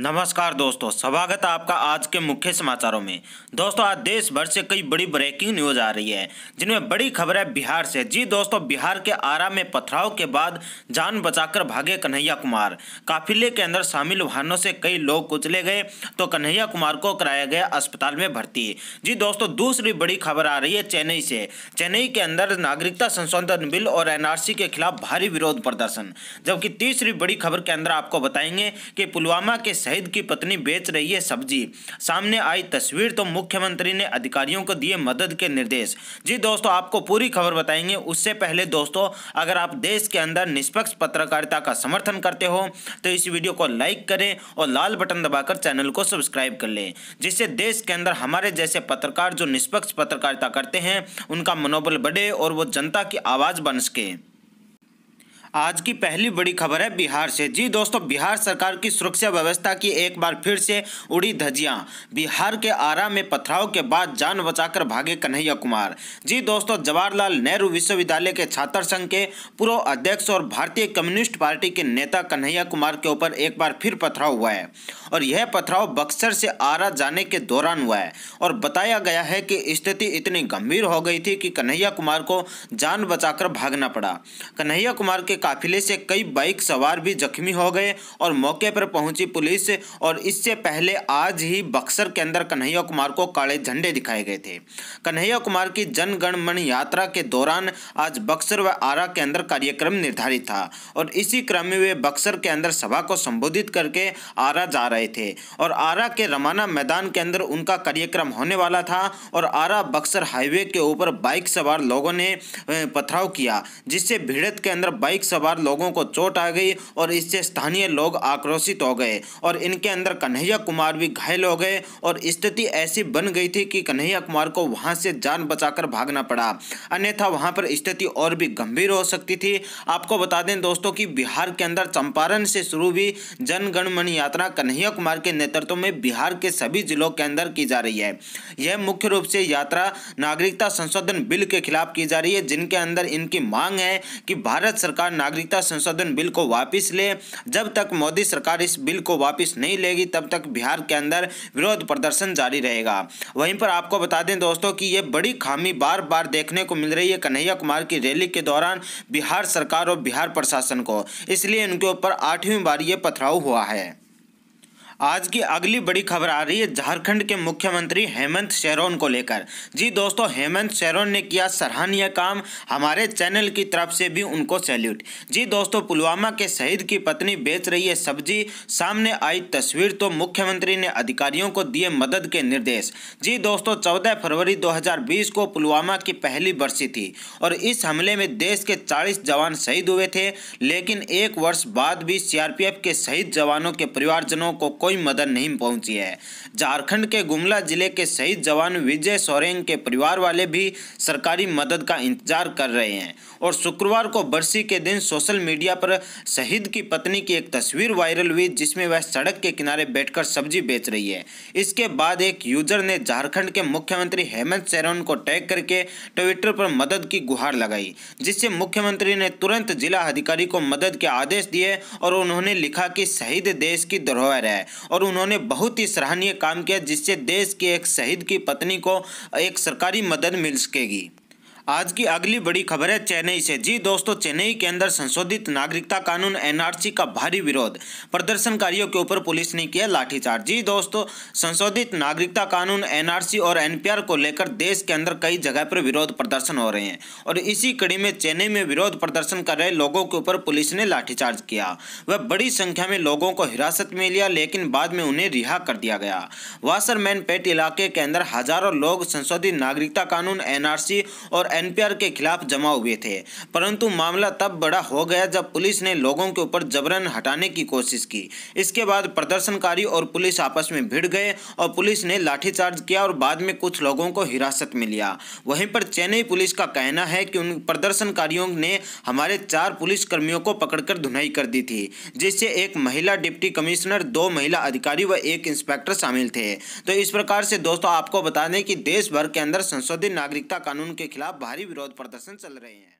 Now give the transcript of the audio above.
नमस्कार दोस्तों स्वागत है आपका आज के मुख्य समाचारों में दोस्तों आज देश भर से कई बड़ी ब्रेकिंग न्यूज आ रही है जिनमें बड़ी खबर है बिहार से जी दोस्तों बिहार के आरा में पथराव के बाद जान बचाकर भागे कन्हैया कुमार काफिले के अंदर शामिल वाहनों से कई लोग कुचले गए तो कन्हैया कुमार को कराया गया अस्पताल में भर्ती जी दोस्तों दूसरी बड़ी खबर आ रही है चेन्नई से चेन्नई के अंदर नागरिकता संशोधन बिल और एनआरसी के खिलाफ भारी विरोध प्रदर्शन जबकि तीसरी बड़ी खबर के अंदर आपको बताएंगे कि पुलवामा के शहीद की पत्नी बेच रही है सब्जी सामने आई तस्वीर तो मुख्यमंत्री ने अधिकारियों को दिए मदद के निर्देश जी दोस्तों आपको पूरी खबर बताएंगे उससे पहले दोस्तों अगर आप देश के अंदर निष्पक्ष पत्रकारिता का समर्थन करते हो तो इस वीडियो को लाइक करें और लाल बटन दबाकर चैनल को सब्सक्राइब कर लें जिससे देश के अंदर हमारे जैसे पत्रकार जो निष्पक्ष पत्रकारिता करते हैं उनका मनोबल बढ़े और वो जनता की आवाज़ बन सके आज की पहली बड़ी खबर है बिहार से जी दोस्तों बिहार सरकार की सुरक्षा व्यवस्था की एक बार फिर से उड़ी धजियां बिहार के आरा में पथराव के बाद जान बचाकर भागे कन्हैया कुमार जी दोस्तों जवाहरलाल नेहरू विश्वविद्यालय के छात्र संघ के पूर्व अध्यक्ष और भारतीय कम्युनिस्ट पार्टी के नेता कन्हैया कुमार के ऊपर एक बार फिर पथराव हुआ है और यह पथराव बक्सर से आरा जाने के दौरान हुआ है और बताया गया है कि स्थिति इतनी गंभीर हो गई थी कि कन्हैया कुमार को जान बचाकर भागना पड़ा कन्हैया कुमार के काफिले से कई बाइक सवार भी जख्मी हो गए और मौके पर पहुंची पुलिस और इससे पहले आज ही बक्सर के अंदर कन्हैया कुमार को काले झंडे दिखाए गए थे कन्हैया कुमार की जनगणमन यात्रा के दौरान आज बक्सर व आरा के अंदर कार्यक्रम निर्धारित था और इसी क्रम में वे बक्सर के अंदर सभा को संबोधित करके आरा जा रहे थे और आरा के रमाना मैदान के अंदर उनका कार्यक्रम होने वाला था और आरा बक्सर हाईवे के ऊपर बाइक सवार लोगों ने पथराव किया जिससे भिड़त के अंदर बाइक सवार लोगों को चोट आ गई और इससे स्थानीय लोग आक्रोशित हो गए और इनके अंदर कन्हैया कुमार भी घायल हो गए और स्थिति ऐसी बन गई थी कि कन्हैया कुमार को वहां से जान बचाकर भागना पड़ा अन्यथा वहां पर स्थिति और भी गंभीर हो सकती थी आपको बता दें दोस्तों कि बिहार के अंदर चंपारण से शुरू हुई जनगणमन यात्रा कन्हैया कुमार के नेतृत्व में बिहार के सभी जिलों के अंदर की जा रही है यह मुख्य रूप से यात्रा नागरिकता संशोधन बिल के खिलाफ की जा रही है जिनके अंदर इनकी मांग है कि भारत सरकार नागरिकता संशोधन बिल को वापस ले जब तक मोदी सरकार इस बिल को वापस नहीं लेगी तब तक बिहार के अंदर विरोध प्रदर्शन जारी रहेगा वहीं पर आपको बता दें दोस्तों कि ये बड़ी खामी बार बार देखने को मिल रही है कन्हैया कुमार की रैली के दौरान बिहार सरकार और बिहार प्रशासन को इसलिए उनके ऊपर आठवीं बार ये पथराव हुआ है आज की अगली बड़ी खबर आ रही है झारखंड के मुख्यमंत्री हेमंत शेरोन को लेकर जी दोस्तों हेमंत शेरोन ने किया सराहनीय काम हमारे चैनल की तरफ से भी उनको सैल्यूट जी दोस्तों पुलवामा के शहीद की पत्नी बेच रही है सब्जी सामने आई तस्वीर तो मुख्यमंत्री ने अधिकारियों को दिए मदद के निर्देश जी दोस्तों चौदह फरवरी दो को पुलवामा की पहली बरसी थी और इस हमले में देश के चालीस जवान शहीद हुए थे लेकिन एक वर्ष बाद भी सीआरपीएफ के शहीद जवानों के परिवारजनों को कोई मदद नहीं पहुंची है झारखंड के गुमला जिले के शहीद जवान विजय सोरेंग के परिवार वाले भी सरकारी मदद का इंतजार कर रहे हैं और शुक्रवार को बरसी के दिन सोशल मीडिया पर शहीद की पत्नी की एक तस्वीर वायरल हुई जिसमें वह सड़क के किनारे बैठकर सब्जी बेच रही है इसके बाद एक यूजर ने झारखंड के मुख्यमंत्री हेमंत सोरेन को टैग करके ट्विटर पर मदद की गुहार लगाई जिससे मुख्यमंत्री ने तुरंत जिला अधिकारी को मदद के आदेश दिए और उन्होंने लिखा कि शहीद देश की धरोहर है और उन्होंने बहुत ही सराहनीय काम किया जिससे देश के एक शहीद की पत्नी को एक सरकारी मदद मिल सकेगी आज की अगली बड़ी खबर है चेन्नई से जी दोस्तों चेन्नई के अंदर संशोधित नागरिकता कानून एनआरसी का भारी विरोध प्रदर्शनकारियों के ऊपर पुलिस ने किया लाठीचार्ज जी दोस्तों संशोधित नागरिकता कानून एनआरसी और एनपीआर को लेकर देश के अंदर कई जगह पर विरोध प्रदर्शन हो रहे हैं और इसी कड़ी में चेन्नई में विरोध प्रदर्शन कर रहे लोगों के ऊपर पुलिस ने लाठीचार्ज किया वह बड़ी संख्या में लोगों को हिरासत में लिया लेकिन बाद में उन्हें रिहा कर दिया गया वासरमैन पेट इलाके के अंदर हजारों लोग संशोधित नागरिकता कानून एनआरसी और एनपीआर के खिलाफ जमा हुए थे परंतु मामला तब बड़ा हो गया जब पुलिस ने लोगों के ऊपर जबरन हटाने की कोशिश की इसके बाद प्रदर्शनकारी और पुलिस आपस में भिड़ गए और पुलिस ने लाठीचार्ज किया और बाद में कुछ लोगों को हिरासत में लिया वहीं पर चेन्नई पुलिस का कहना है कि उन प्रदर्शनकारियों ने हमारे चार पुलिस कर्मियों को पकड़कर धुनाई कर दी थी जिससे एक महिला डिप्टी कमिश्नर दो महिला अधिकारी व एक इंस्पेक्टर शामिल थे तो इस प्रकार से दोस्तों आपको बता दें कि देश भर के अंदर संशोधित नागरिकता कानून के खिलाफ भारी विरोध प्रदर्शन चल रहे हैं